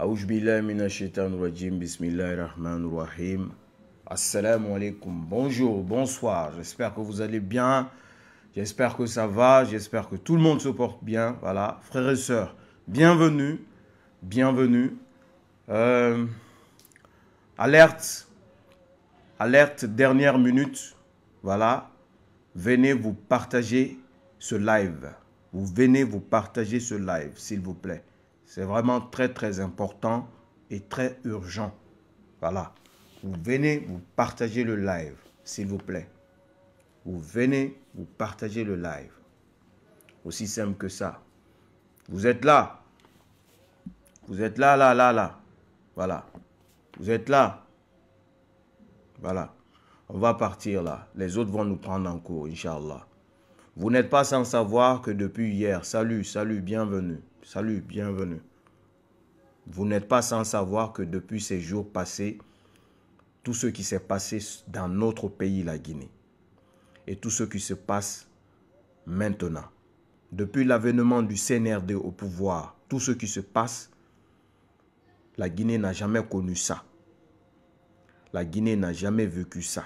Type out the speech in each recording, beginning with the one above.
أعوذ بالله من الشيطان الرجيم Assalamu alaikum. Bonjour, bonsoir. J'espère que vous allez bien. J'espère que ça va. J'espère que tout le monde se porte bien. Voilà. Frères et sœurs, bienvenue. Bienvenue. Euh, alerte. Alerte, dernière minute. Voilà. Venez vous partager ce live. Vous venez vous partager ce live, s'il vous plaît. C'est vraiment très très important et très urgent. Voilà. Vous venez, vous partagez le live, s'il vous plaît. Vous venez, vous partagez le live. Aussi simple que ça. Vous êtes là. Vous êtes là, là, là, là. Voilà. Vous êtes là. Voilà. On va partir là. Les autres vont nous prendre en cours, Inch'Allah. Vous n'êtes pas sans savoir que depuis hier, salut, salut, bienvenue, salut, bienvenue. Vous n'êtes pas sans savoir que depuis ces jours passés, tout ce qui s'est passé dans notre pays, la Guinée, et tout ce qui se passe maintenant, depuis l'avènement du CNRD au pouvoir, tout ce qui se passe, la Guinée n'a jamais connu ça. La Guinée n'a jamais vécu ça.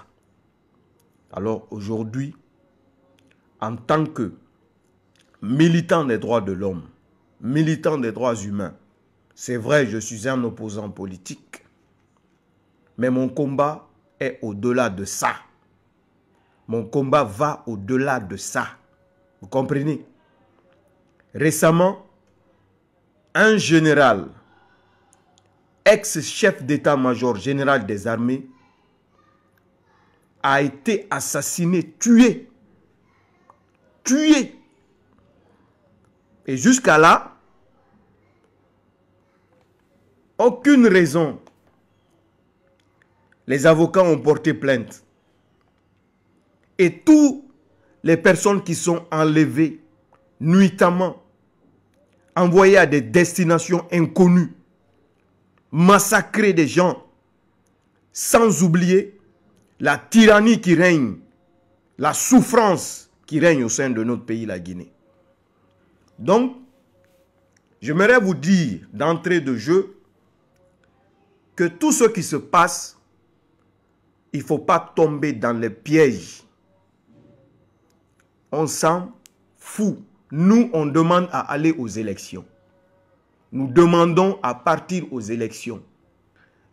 Alors aujourd'hui, en tant que militant des droits de l'homme, militant des droits humains, c'est vrai, je suis un opposant politique, mais mon combat est au-delà de ça. Mon combat va au-delà de ça. Vous comprenez Récemment, un général, ex-chef d'état-major général des armées, a été assassiné, tué tuer Et jusqu'à là, aucune raison. Les avocats ont porté plainte. Et toutes les personnes qui sont enlevées nuitamment, envoyées à des destinations inconnues, massacrées des gens, sans oublier la tyrannie qui règne, la souffrance qui règne au sein de notre pays, la Guinée. Donc, j'aimerais vous dire d'entrée de jeu que tout ce qui se passe, il ne faut pas tomber dans les pièges. On s'en fout. Nous, on demande à aller aux élections. Nous demandons à partir aux élections.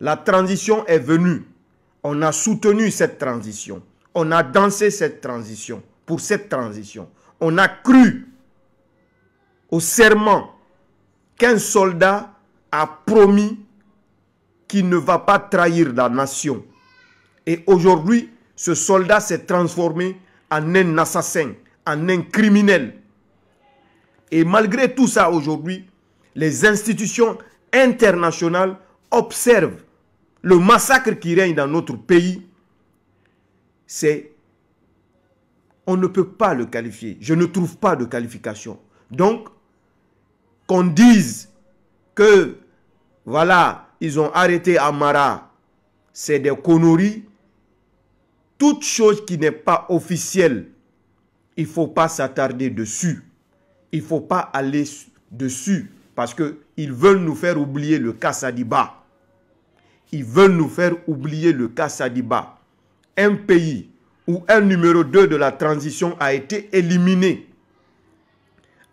La transition est venue. On a soutenu cette transition. On a dansé cette transition pour cette transition. On a cru au serment qu'un soldat a promis qu'il ne va pas trahir la nation. Et aujourd'hui, ce soldat s'est transformé en un assassin, en un criminel. Et malgré tout ça, aujourd'hui, les institutions internationales observent le massacre qui règne dans notre pays. C'est on ne peut pas le qualifier. Je ne trouve pas de qualification. Donc, qu'on dise que, voilà, ils ont arrêté Amara, c'est des conneries. Toute chose qui n'est pas officielle, il ne faut pas s'attarder dessus. Il ne faut pas aller dessus parce qu'ils veulent nous faire oublier le cas Sadiba. Ils veulent nous faire oublier le cas Sadiba. Un pays où un numéro 2 de la transition a été éliminé,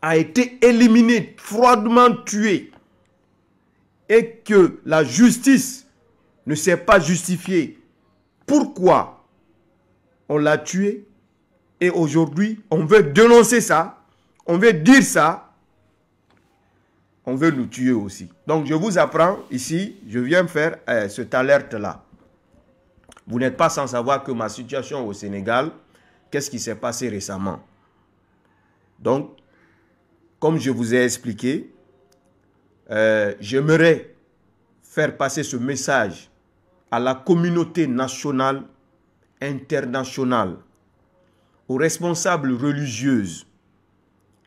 a été éliminé, froidement tué, et que la justice ne s'est pas justifiée. Pourquoi on l'a tué et aujourd'hui on veut dénoncer ça, on veut dire ça, on veut nous tuer aussi. Donc je vous apprends ici, je viens faire euh, cette alerte-là. Vous n'êtes pas sans savoir que ma situation au Sénégal, qu'est-ce qui s'est passé récemment Donc, comme je vous ai expliqué, euh, j'aimerais faire passer ce message à la communauté nationale, internationale, aux responsables religieuses,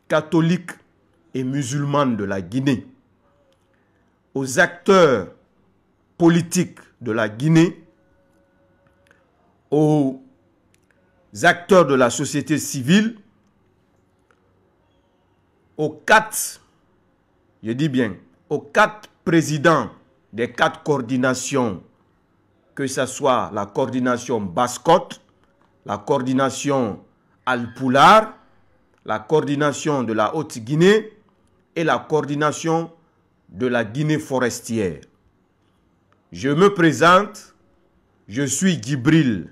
catholiques et musulmanes de la Guinée, aux acteurs politiques de la Guinée, aux acteurs de la société civile, aux quatre, je dis bien, aux quatre présidents des quatre coordinations, que ce soit la coordination Bascotte, la coordination Alpoular, la coordination de la Haute-Guinée et la coordination de la Guinée forestière. Je me présente, je suis Gibril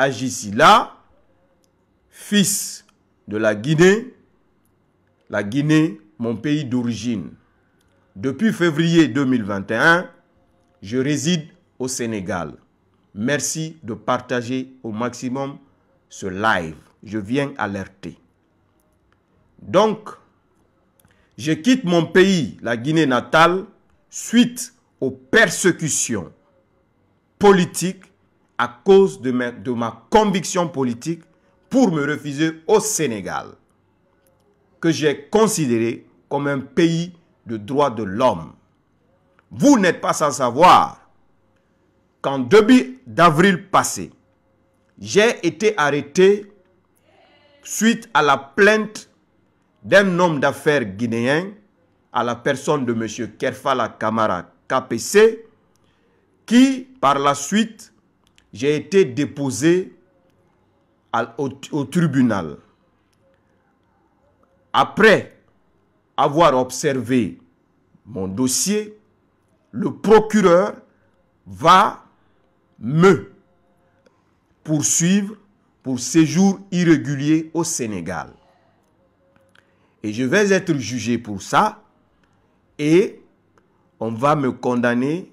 Agisila, fils de la Guinée, la Guinée, mon pays d'origine. Depuis février 2021, je réside au Sénégal. Merci de partager au maximum ce live. Je viens alerter. Donc, je quitte mon pays, la Guinée natale, suite aux persécutions politiques à cause de ma, conviction politique pour me refuser au Sénégal, que j'ai considéré comme un pays de droits de l'homme. Vous n'êtes pas sans savoir qu'en début d'avril passé, j'ai été arrêté suite à la plainte d'un homme d'affaires guinéen à la personne de M. Kerfala Kamara KPC, qui par la suite j'ai été déposé au tribunal. Après avoir observé mon dossier, le procureur va me poursuivre pour séjour irrégulier au Sénégal. Et je vais être jugé pour ça et on va me condamner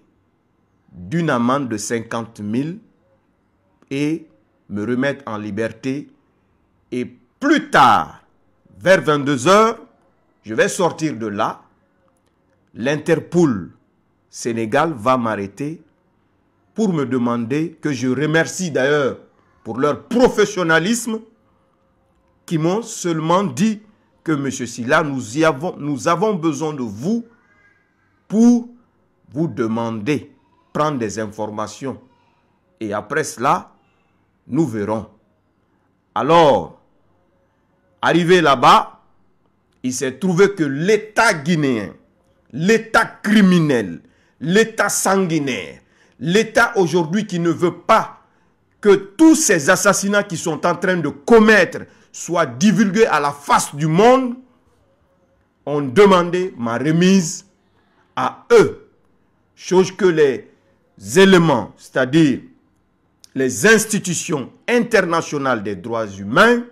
d'une amende de 50 000 et me remettre en liberté. Et plus tard, vers 22 h je vais sortir de là. L'Interpol Sénégal va m'arrêter pour me demander, que je remercie d'ailleurs pour leur professionnalisme, qui m'ont seulement dit que Monsieur Silla, nous, avons, nous avons besoin de vous pour vous demander, prendre des informations. Et après cela, nous verrons. Alors, arrivé là-bas, il s'est trouvé que l'État guinéen, l'État criminel, l'État sanguinaire, l'État aujourd'hui qui ne veut pas que tous ces assassinats qui sont en train de commettre soient divulgués à la face du monde, ont demandé ma remise à eux. Chose que les éléments, c'est-à-dire les institutions internationales des droits humains,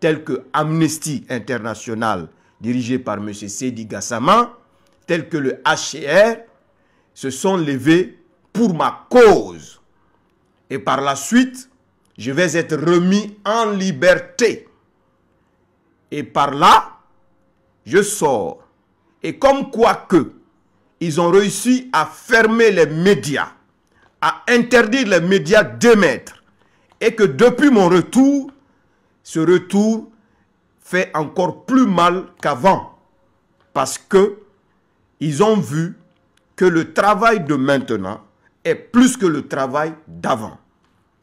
telles que Amnesty International, dirigée par M. Sedi Gassama, telles que le HCR, se sont levées pour ma cause. Et par la suite, je vais être remis en liberté. Et par là, je sors. Et comme quoi que, ils ont réussi à fermer les médias interdire les médias d'émettre. Et que depuis mon retour, ce retour fait encore plus mal qu'avant. Parce que ils ont vu que le travail de maintenant est plus que le travail d'avant.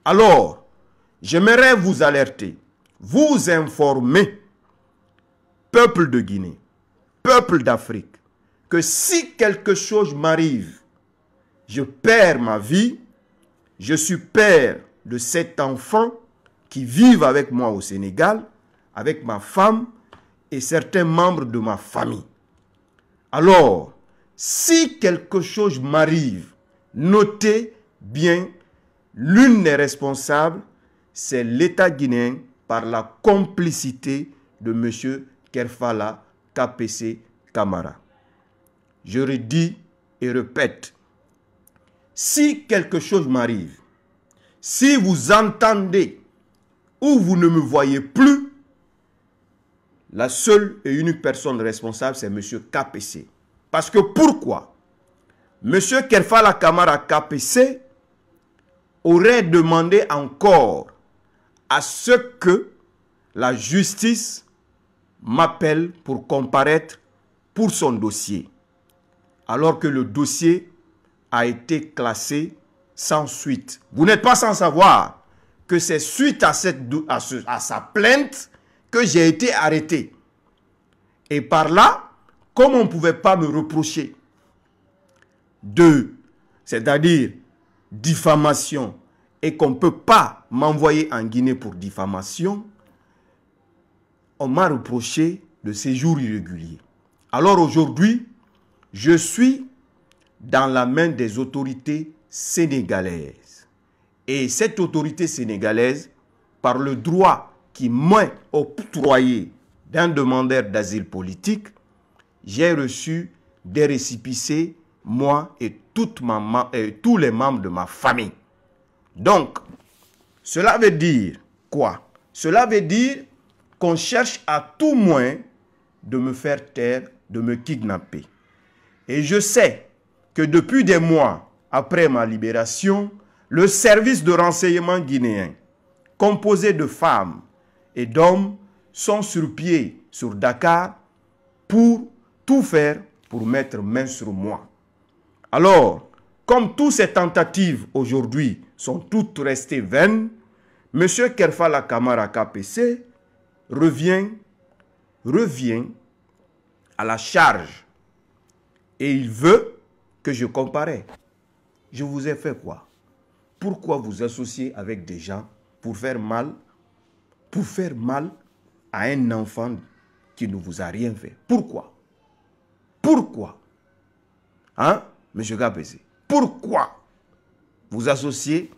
Alors, j'aimerais vous alerter, vous informer, peuple de Guinée, peuple d'Afrique, que si quelque chose m'arrive, je perds ma vie, je suis père de sept enfants qui vivent avec moi au Sénégal, avec ma femme et certains membres de ma famille. Alors, si quelque chose m'arrive, notez bien, l'une des responsables, c'est l'État guinéen par la complicité de M. Kerfala KPC Kamara. Je redis et répète, si quelque chose m'arrive, si vous entendez ou vous ne me voyez plus, la seule et unique personne responsable, c'est M. KPC. Parce que pourquoi M. la Kamara KPC aurait demandé encore à ce que la justice m'appelle pour comparaître pour son dossier. Alors que le dossier a été classé sans suite. Vous n'êtes pas sans savoir que c'est suite à, cette, à, à sa plainte que j'ai été arrêté. Et par là, comme on ne pouvait pas me reprocher de, c'est-à-dire diffamation, et qu'on ne peut pas m'envoyer en Guinée pour diffamation, on m'a reproché de séjour irrégulier. Alors aujourd'hui, je suis dans la main des autorités sénégalaises. Et cette autorité sénégalaise, par le droit qui m'a octroyé d'un demandeur d'asile politique, j'ai reçu des récipicés, moi et, toute ma, et euh, tous les membres de ma famille. Donc, cela veut dire quoi Cela veut dire qu'on cherche à tout moins de me faire taire, de me kidnapper. Et je sais que depuis des mois après ma libération, le service de renseignement guinéen, composé de femmes et d'hommes, sont sur pied sur Dakar pour tout faire pour mettre main sur moi. Alors, comme toutes ces tentatives aujourd'hui sont toutes restées vaines, M. Kerfala Kamara KPC revient, revient à la charge et il veut que je comparais. Je vous ai fait quoi Pourquoi vous associer avec des gens pour faire mal, pour faire mal à un enfant qui ne vous a rien fait Pourquoi Pourquoi Hein, Monsieur Gabézé Pourquoi vous associez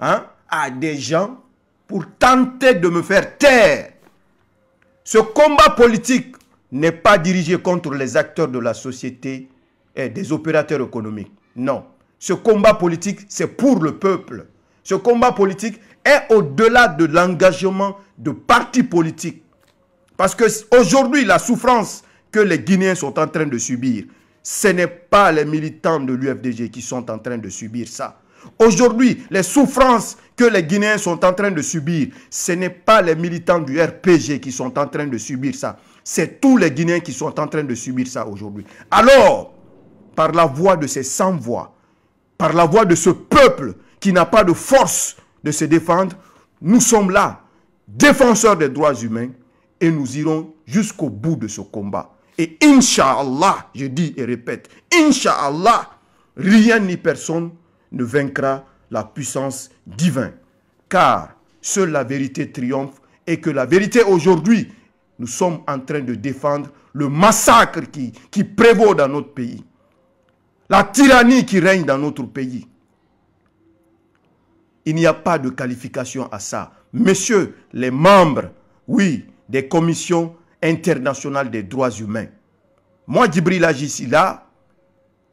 hein, à des gens pour tenter de me faire taire Ce combat politique n'est pas dirigé contre les acteurs de la société des opérateurs économiques. Non. Ce combat politique, c'est pour le peuple. Ce combat politique est au-delà de l'engagement de partis politiques. Parce que aujourd'hui, la souffrance que les Guinéens sont en train de subir, ce n'est pas les militants de l'UFDG qui sont en train de subir ça. Aujourd'hui, les souffrances que les Guinéens sont en train de subir, ce n'est pas les militants du RPG qui sont en train de subir ça. C'est tous les Guinéens qui sont en train de subir ça aujourd'hui. Alors, par la voix de ces 100 voix, par la voix de ce peuple qui n'a pas de force de se défendre, nous sommes là, défenseurs des droits humains, et nous irons jusqu'au bout de ce combat. Et Inch'Allah, je dis et répète, Inch'Allah, rien ni personne ne vaincra la puissance divine. Car seule la vérité triomphe et que la vérité aujourd'hui, nous sommes en train de défendre le massacre qui prévaut dans notre pays la tyrannie qui règne dans notre pays. Il n'y a pas de qualification à ça. Messieurs les membres, oui, des commissions internationales des droits humains. Moi, Djibril là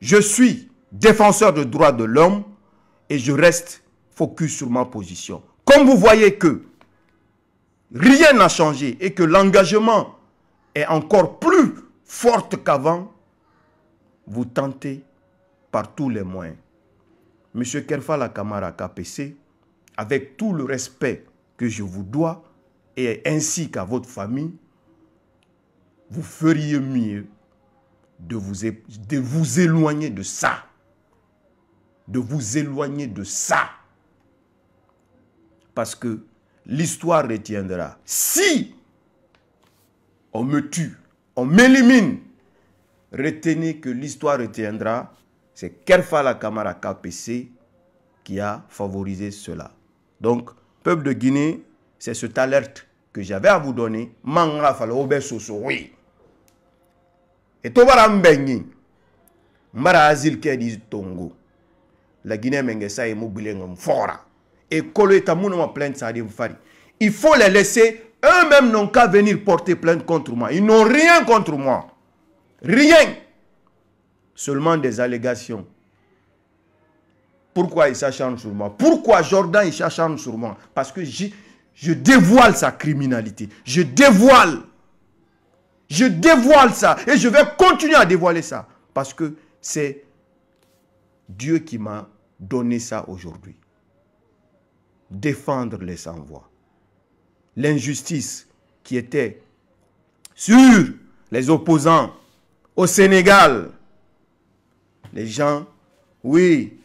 je suis défenseur des droits de l'homme et je reste focus sur ma position. Comme vous voyez que rien n'a changé et que l'engagement est encore plus fort qu'avant, vous tentez par tous les moyens. M. la Kamara KPC, avec tout le respect que je vous dois, et ainsi qu'à votre famille, vous feriez mieux de vous, de vous éloigner de ça. De vous éloigner de ça. Parce que l'histoire retiendra. Si on me tue, on m'élimine, retenez que l'histoire retiendra c'est la Kamara KPC qui a favorisé cela. Donc, peuple de Guinée, c'est cette alerte que j'avais à vous donner. Mangla fala oui. Et tobara mbengi. Mbara azil kedi tongo. La Guinée mengesa et en mfora. Et kolo et tamouno ma plainte vous Fari. Il faut les laisser. Eux-mêmes n'ont qu'à venir porter plainte contre moi. Ils n'ont rien contre moi. Rien seulement des allégations. Pourquoi il s'acharne sur moi Pourquoi Jordan il s'acharne sur moi Parce que je, dévoile sa criminalité. Je dévoile. Je dévoile ça. Et je vais continuer à dévoiler ça. Parce que c'est Dieu qui m'a donné ça aujourd'hui. Défendre les sans-voix. L'injustice qui était sur les opposants au Sénégal, les gens, oui,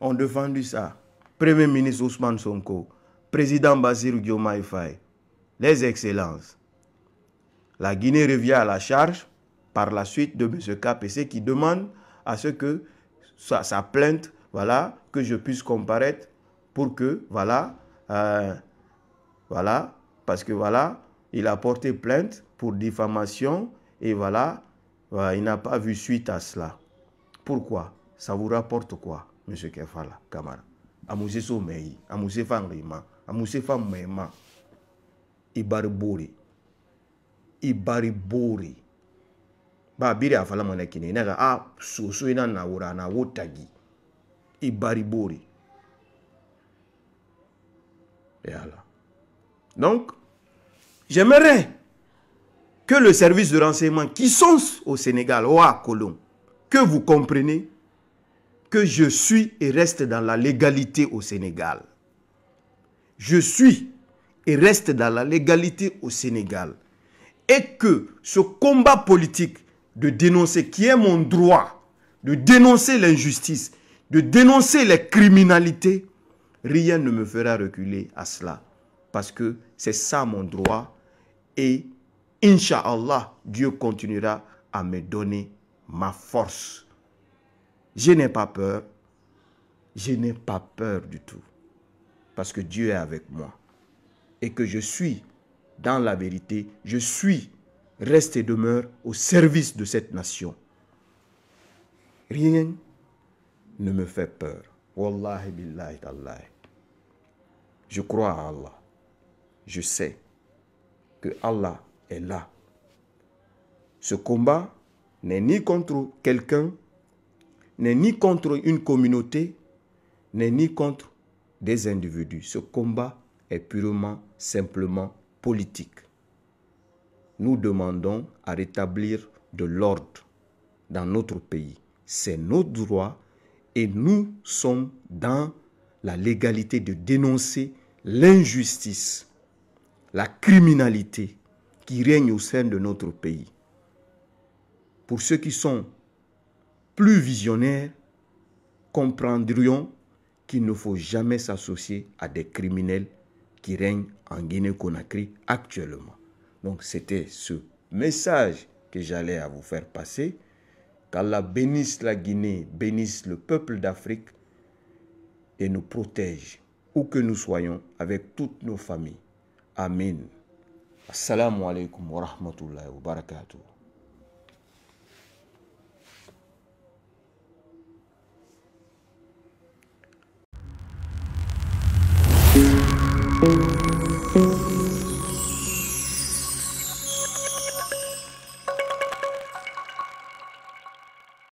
ont défendu ça. Premier ministre Ousmane Sonko, président Basir Diomaye Faye, les excellences. La Guinée revient à la charge par la suite de M. KPC qui demande à ce que sa, plainte, voilà, que je puisse comparaître pour que, voilà, euh, voilà, parce que voilà, il a porté plainte pour diffamation et voilà il n'a pas vu suite à cela. Pourquoi Ça vous rapporte quoi, M. Kefala, Kamara Amuse mei, amuse fangrima, amuse famema. Ibaribori. Ibaribori. Ba a afala mana kine naga a ah, sou ina na wura na wotagi. Ibaribori. Et voilà. Donc, j'aimerais que le service de renseignement qui sont au Sénégal, ou à Colombe, que vous comprenez que je suis et reste dans la légalité au Sénégal. Je suis et reste dans la légalité au Sénégal. Et que ce combat politique de dénoncer, qui est mon droit, de dénoncer l'injustice, de dénoncer les criminalités, rien ne me fera reculer à cela. Parce que c'est ça mon droit. Et Inch'Allah, Dieu continuera à me donner ma force. Je n'ai pas peur. Je n'ai pas peur du tout. Parce que Dieu est avec moi. Et que je suis dans la vérité. Je suis, reste et demeure au service de cette nation. Rien ne me fait peur. Wallahi billahi Je crois à Allah. Je sais que Allah est là. Ce combat n'est ni contre quelqu'un, n'est ni contre une communauté, n'est ni contre des individus. Ce combat est purement, simplement politique. Nous demandons à rétablir de l'ordre dans notre pays. C'est notre droit et nous sommes dans la légalité de dénoncer l'injustice, la criminalité qui règne au sein de notre pays. Pour ceux qui sont plus visionnaires, comprendrions qu'il ne faut jamais s'associer à des criminels qui règnent en Guinée-Conakry actuellement. Donc c'était ce message que j'allais à vous faire passer. Qu'Allah bénisse la Guinée, bénisse le peuple d'Afrique et nous protège où que nous soyons avec toutes nos familles. Amen. Assalamu alaikum wa rahmatullahi wa barakatuh. you